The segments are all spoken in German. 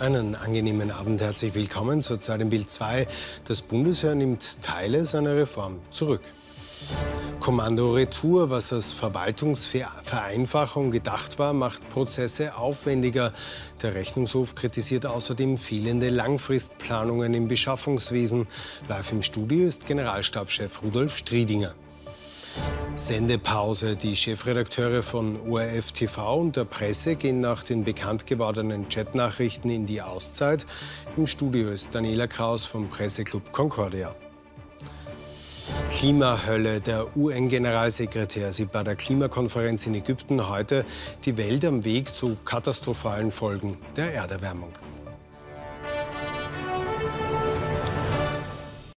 Einen angenehmen Abend, herzlich willkommen zur Zeit im Bild 2. Das Bundesheer nimmt Teile seiner Reform zurück. Kommando Retour, was als Verwaltungsvereinfachung gedacht war, macht Prozesse aufwendiger. Der Rechnungshof kritisiert außerdem fehlende Langfristplanungen im Beschaffungswesen. Live im Studio ist Generalstabschef Rudolf Striedinger. Sendepause. Die Chefredakteure von ORF TV und der Presse gehen nach den bekannt gewordenen Chatnachrichten in die Auszeit. Im Studio ist Daniela Kraus vom Presseclub Concordia. Klimahölle. Der UN-Generalsekretär sieht bei der Klimakonferenz in Ägypten heute die Welt am Weg zu katastrophalen Folgen der Erderwärmung.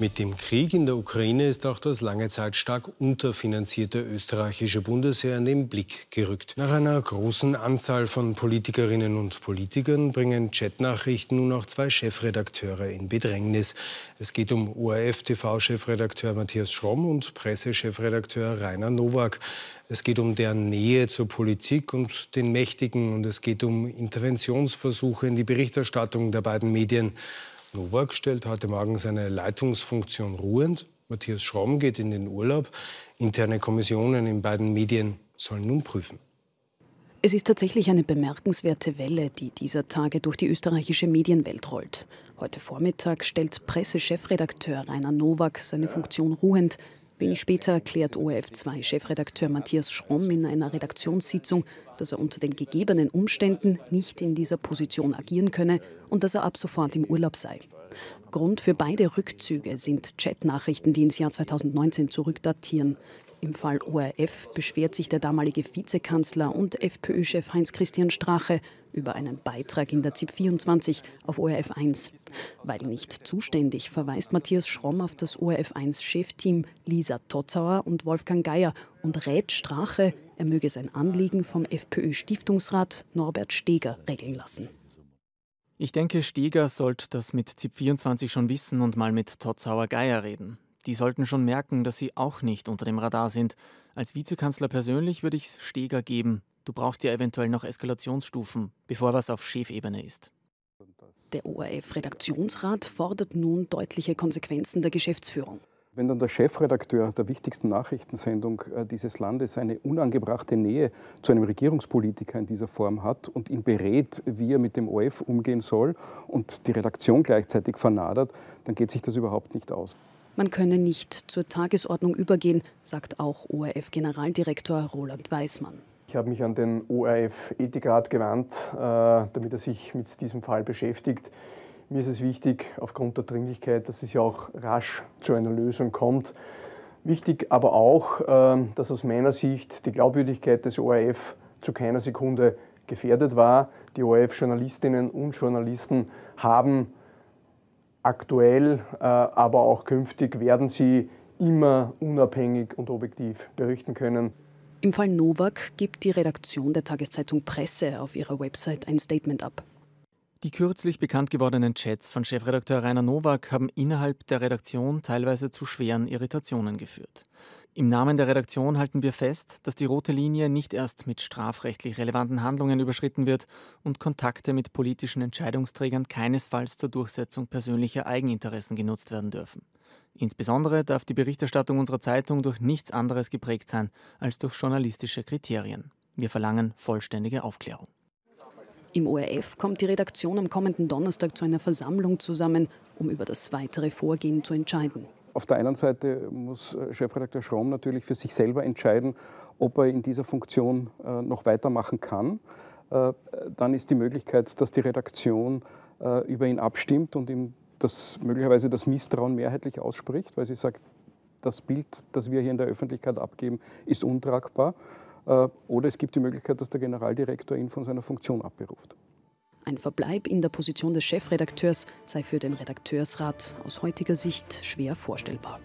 Mit dem Krieg in der Ukraine ist auch das lange Zeit stark unterfinanzierte österreichische Bundesheer in den Blick gerückt. Nach einer großen Anzahl von Politikerinnen und Politikern bringen Chatnachrichten nun auch zwei Chefredakteure in Bedrängnis. Es geht um ORF-TV-Chefredakteur Matthias Schromm und Pressechefredakteur Rainer Nowak. Es geht um deren Nähe zur Politik und den Mächtigen und es geht um Interventionsversuche in die Berichterstattung der beiden Medien. Nowak stellt heute Morgen seine Leitungsfunktion ruhend. Matthias Schramm geht in den Urlaub. Interne Kommissionen in beiden Medien sollen nun prüfen. Es ist tatsächlich eine bemerkenswerte Welle, die dieser Tage durch die österreichische Medienwelt rollt. Heute Vormittag stellt Pressechefredakteur Rainer Nowak seine Funktion ruhend. Wenig später erklärt ORF2-Chefredakteur Matthias Schromm in einer Redaktionssitzung, dass er unter den gegebenen Umständen nicht in dieser Position agieren könne und dass er ab sofort im Urlaub sei. Grund für beide Rückzüge sind Chatnachrichten, die ins Jahr 2019 zurückdatieren. Im Fall ORF beschwert sich der damalige Vizekanzler und FPÖ-Chef Heinz-Christian Strache über einen Beitrag in der ZIP 24 auf ORF 1. Weil nicht zuständig, verweist Matthias Schromm auf das ORF 1-Chefteam Lisa Totzauer und Wolfgang Geier und rät Strache, er möge sein Anliegen vom FPÖ-Stiftungsrat Norbert Steger regeln lassen. Ich denke, Steger sollte das mit ZIP 24 schon wissen und mal mit Totzauer Geier reden. Die sollten schon merken, dass sie auch nicht unter dem Radar sind. Als Vizekanzler persönlich würde ich es Steger geben. Du brauchst ja eventuell noch Eskalationsstufen, bevor was auf Chefebene ist. Der ORF-Redaktionsrat fordert nun deutliche Konsequenzen der Geschäftsführung. Wenn dann der Chefredakteur der wichtigsten Nachrichtensendung äh, dieses Landes eine unangebrachte Nähe zu einem Regierungspolitiker in dieser Form hat und ihn berät, wie er mit dem ORF umgehen soll und die Redaktion gleichzeitig vernadert, dann geht sich das überhaupt nicht aus. Man könne nicht zur Tagesordnung übergehen, sagt auch ORF-Generaldirektor Roland Weismann. Ich habe mich an den ORF-Ethikrat gewandt, äh, damit er sich mit diesem Fall beschäftigt. Mir ist es wichtig, aufgrund der Dringlichkeit, dass es ja auch rasch zu einer Lösung kommt. Wichtig aber auch, ähm, dass aus meiner Sicht die Glaubwürdigkeit des ORF zu keiner Sekunde gefährdet war. Die ORF-Journalistinnen und Journalisten haben aktuell, äh, aber auch künftig werden sie immer unabhängig und objektiv berichten können. Im Fall Novak gibt die Redaktion der Tageszeitung Presse auf ihrer Website ein Statement ab. Die kürzlich bekannt gewordenen Chats von Chefredakteur Rainer Nowak haben innerhalb der Redaktion teilweise zu schweren Irritationen geführt. Im Namen der Redaktion halten wir fest, dass die rote Linie nicht erst mit strafrechtlich relevanten Handlungen überschritten wird und Kontakte mit politischen Entscheidungsträgern keinesfalls zur Durchsetzung persönlicher Eigeninteressen genutzt werden dürfen. Insbesondere darf die Berichterstattung unserer Zeitung durch nichts anderes geprägt sein als durch journalistische Kriterien. Wir verlangen vollständige Aufklärung. Im ORF kommt die Redaktion am kommenden Donnerstag zu einer Versammlung zusammen, um über das weitere Vorgehen zu entscheiden. Auf der einen Seite muss äh, Chefredakteur Schrom natürlich für sich selber entscheiden, ob er in dieser Funktion äh, noch weitermachen kann. Äh, dann ist die Möglichkeit, dass die Redaktion über ihn abstimmt und ihm das, möglicherweise das Misstrauen mehrheitlich ausspricht, weil sie sagt, das Bild, das wir hier in der Öffentlichkeit abgeben, ist untragbar. Äh, oder es gibt die Möglichkeit, dass der Generaldirektor ihn von seiner Funktion abberuft. Ein Verbleib in der Position des Chefredakteurs sei für den Redakteursrat aus heutiger Sicht schwer vorstellbar.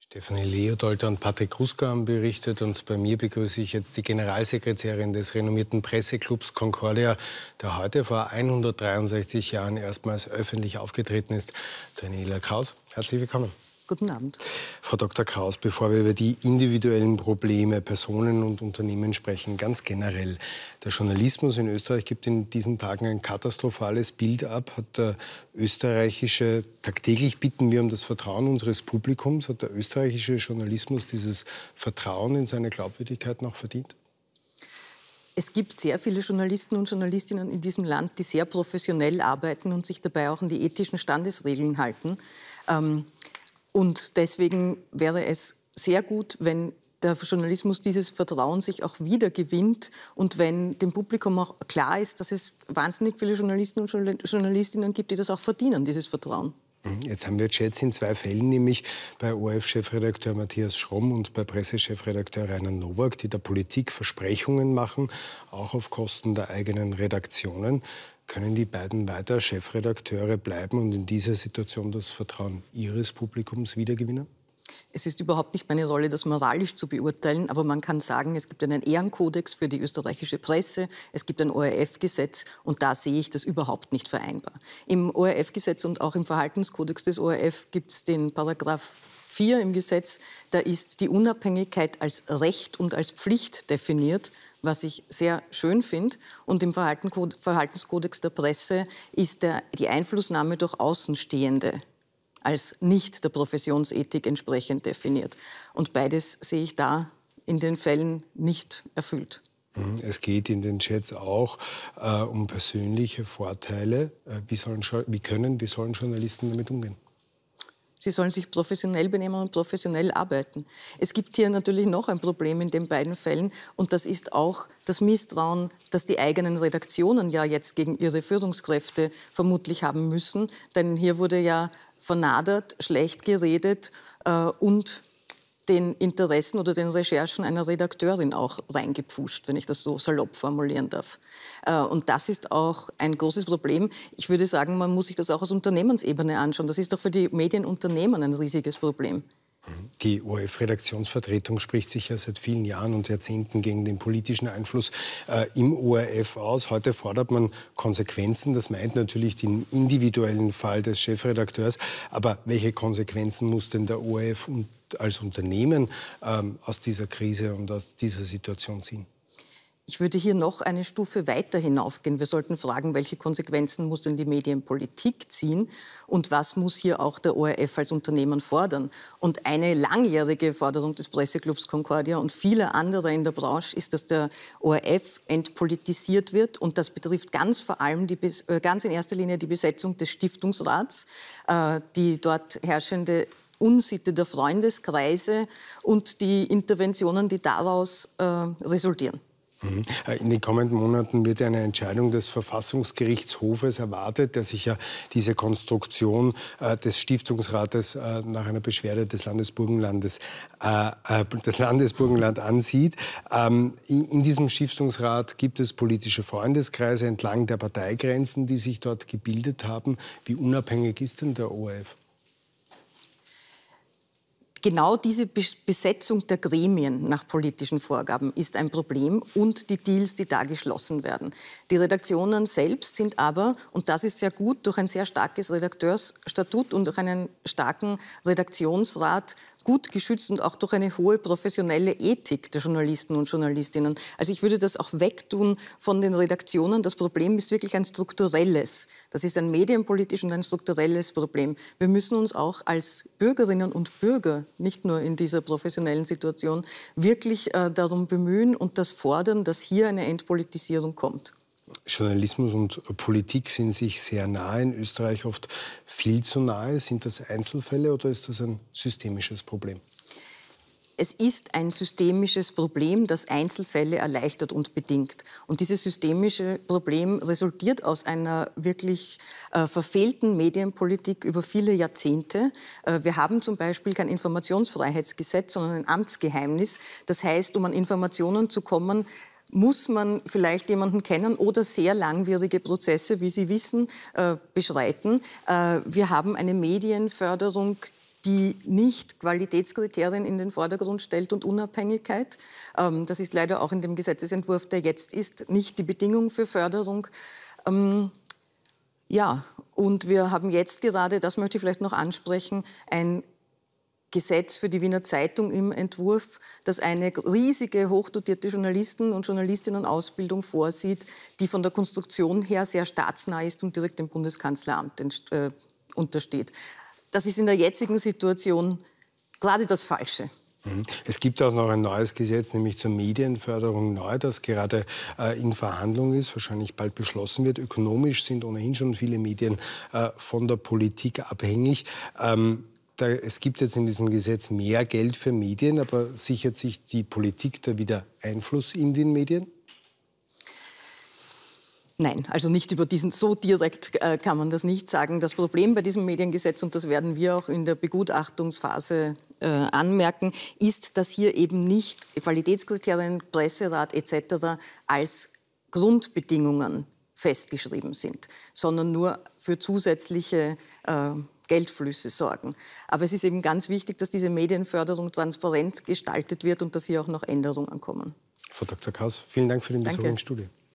Stefanie Leodolter und Patrick Ruska haben berichtet und bei mir begrüße ich jetzt die Generalsekretärin des renommierten Presseclubs Concordia, der heute vor 163 Jahren erstmals öffentlich aufgetreten ist, Daniela Kraus. Herzlich willkommen. Guten Abend. Frau Dr. Kraus, bevor wir über die individuellen Probleme Personen und Unternehmen sprechen, ganz generell. Der Journalismus in Österreich gibt in diesen Tagen ein katastrophales Bild ab, hat der österreichische, tagtäglich bitten wir um das Vertrauen unseres Publikums, hat der österreichische Journalismus dieses Vertrauen in seine Glaubwürdigkeit noch verdient? Es gibt sehr viele Journalisten und Journalistinnen in diesem Land, die sehr professionell arbeiten und sich dabei auch an die ethischen Standesregeln halten. Ähm, und deswegen wäre es sehr gut, wenn der Journalismus dieses Vertrauen sich auch wieder gewinnt und wenn dem Publikum auch klar ist, dass es wahnsinnig viele Journalisten und Journalistinnen gibt, die das auch verdienen, dieses Vertrauen. Mhm, jetzt haben wir Chats in zwei Fällen, nämlich bei ORF-Chefredakteur Matthias Schromm und bei Pressechefredakteur Rainer Nowak, die der Politik Versprechungen machen, auch auf Kosten der eigenen Redaktionen. Können die beiden weiter Chefredakteure bleiben und in dieser Situation das Vertrauen ihres Publikums wiedergewinnen? Es ist überhaupt nicht meine Rolle, das moralisch zu beurteilen, aber man kann sagen, es gibt einen Ehrenkodex für die österreichische Presse, es gibt ein ORF-Gesetz und da sehe ich das überhaupt nicht vereinbar. Im ORF-Gesetz und auch im Verhaltenskodex des ORF gibt es den Paragraph 4 im Gesetz, da ist die Unabhängigkeit als Recht und als Pflicht definiert, was ich sehr schön finde. Und im Verhaltenskodex der Presse ist der, die Einflussnahme durch Außenstehende als nicht der Professionsethik entsprechend definiert. Und beides sehe ich da in den Fällen nicht erfüllt. Mhm, es geht in den Chats auch äh, um persönliche Vorteile. Äh, wie, sollen, wie können, wie sollen Journalisten damit umgehen? Sie sollen sich professionell benehmen und professionell arbeiten. Es gibt hier natürlich noch ein Problem in den beiden Fällen und das ist auch das Misstrauen, das die eigenen Redaktionen ja jetzt gegen ihre Führungskräfte vermutlich haben müssen. Denn hier wurde ja vernadert, schlecht geredet äh, und den Interessen oder den Recherchen einer Redakteurin auch reingepfuscht, wenn ich das so salopp formulieren darf. Äh, und das ist auch ein großes Problem. Ich würde sagen, man muss sich das auch aus Unternehmensebene anschauen. Das ist doch für die Medienunternehmen ein riesiges Problem. Die ORF-Redaktionsvertretung spricht sich ja seit vielen Jahren und Jahrzehnten gegen den politischen Einfluss äh, im ORF aus. Heute fordert man Konsequenzen. Das meint natürlich den individuellen Fall des Chefredakteurs. Aber welche Konsequenzen muss denn der ORF und als Unternehmen ähm, aus dieser Krise und aus dieser Situation ziehen? Ich würde hier noch eine Stufe weiter hinaufgehen. Wir sollten fragen, welche Konsequenzen muss denn die Medienpolitik ziehen und was muss hier auch der ORF als Unternehmen fordern? Und eine langjährige Forderung des Presseclubs Concordia und vieler anderer in der Branche ist, dass der ORF entpolitisiert wird und das betrifft ganz vor allem die, äh, ganz in erster Linie die Besetzung des Stiftungsrats, äh, die dort herrschende Unsitte der Freundeskreise und die Interventionen, die daraus äh, resultieren. Mhm. Äh, in den kommenden Monaten wird eine Entscheidung des Verfassungsgerichtshofes erwartet, der sich ja diese Konstruktion äh, des Stiftungsrates äh, nach einer Beschwerde des Landes Burgenlandes, äh, äh, des Landes Burgenland ansieht. Ähm, in diesem Stiftungsrat gibt es politische Freundeskreise entlang der Parteigrenzen, die sich dort gebildet haben. Wie unabhängig ist denn der ORF? genau diese Besetzung der Gremien nach politischen Vorgaben ist ein Problem und die Deals, die da geschlossen werden. Die Redaktionen selbst sind aber, und das ist sehr gut, durch ein sehr starkes Redakteursstatut und durch einen starken Redaktionsrat gut geschützt und auch durch eine hohe professionelle Ethik der Journalisten und Journalistinnen. Also ich würde das auch wegtun von den Redaktionen. Das Problem ist wirklich ein strukturelles. Das ist ein medienpolitisch und ein strukturelles Problem. Wir müssen uns auch als Bürgerinnen und Bürger, nicht nur in dieser professionellen Situation, wirklich äh, darum bemühen und das fordern, dass hier eine Entpolitisierung kommt. Journalismus und Politik sind sich sehr nahe, in Österreich oft viel zu nahe. Sind das Einzelfälle oder ist das ein systemisches Problem? es ist ein systemisches Problem, das Einzelfälle erleichtert und bedingt. Und dieses systemische Problem resultiert aus einer wirklich äh, verfehlten Medienpolitik über viele Jahrzehnte. Äh, wir haben zum Beispiel kein Informationsfreiheitsgesetz, sondern ein Amtsgeheimnis. Das heißt, um an Informationen zu kommen, muss man vielleicht jemanden kennen oder sehr langwierige Prozesse, wie Sie wissen, äh, beschreiten. Äh, wir haben eine Medienförderung, die nicht Qualitätskriterien in den Vordergrund stellt und Unabhängigkeit. Ähm, das ist leider auch in dem Gesetzesentwurf, der jetzt ist, nicht die Bedingung für Förderung. Ähm, ja, und wir haben jetzt gerade, das möchte ich vielleicht noch ansprechen, ein Gesetz für die Wiener Zeitung im Entwurf, das eine riesige, hochdotierte Journalisten- und Journalistinnen-Ausbildung vorsieht, die von der Konstruktion her sehr staatsnah ist und direkt dem Bundeskanzleramt äh, untersteht. Das ist in der jetzigen Situation gerade das Falsche. Mhm. Es gibt auch noch ein neues Gesetz, nämlich zur Medienförderung neu, das gerade äh, in Verhandlung ist, wahrscheinlich bald beschlossen wird. Ökonomisch sind ohnehin schon viele Medien äh, von der Politik abhängig. Ähm, da, es gibt jetzt in diesem Gesetz mehr Geld für Medien, aber sichert sich die Politik da wieder Einfluss in den Medien? Nein, also nicht über diesen, so direkt äh, kann man das nicht sagen. Das Problem bei diesem Mediengesetz, und das werden wir auch in der Begutachtungsphase äh, anmerken, ist, dass hier eben nicht Qualitätskriterien, Presserat etc. als Grundbedingungen festgeschrieben sind, sondern nur für zusätzliche äh, Geldflüsse sorgen. Aber es ist eben ganz wichtig, dass diese Medienförderung transparent gestaltet wird und dass hier auch noch Änderungen kommen. Frau Dr. Kaas, vielen Dank für den Besuch im Studio.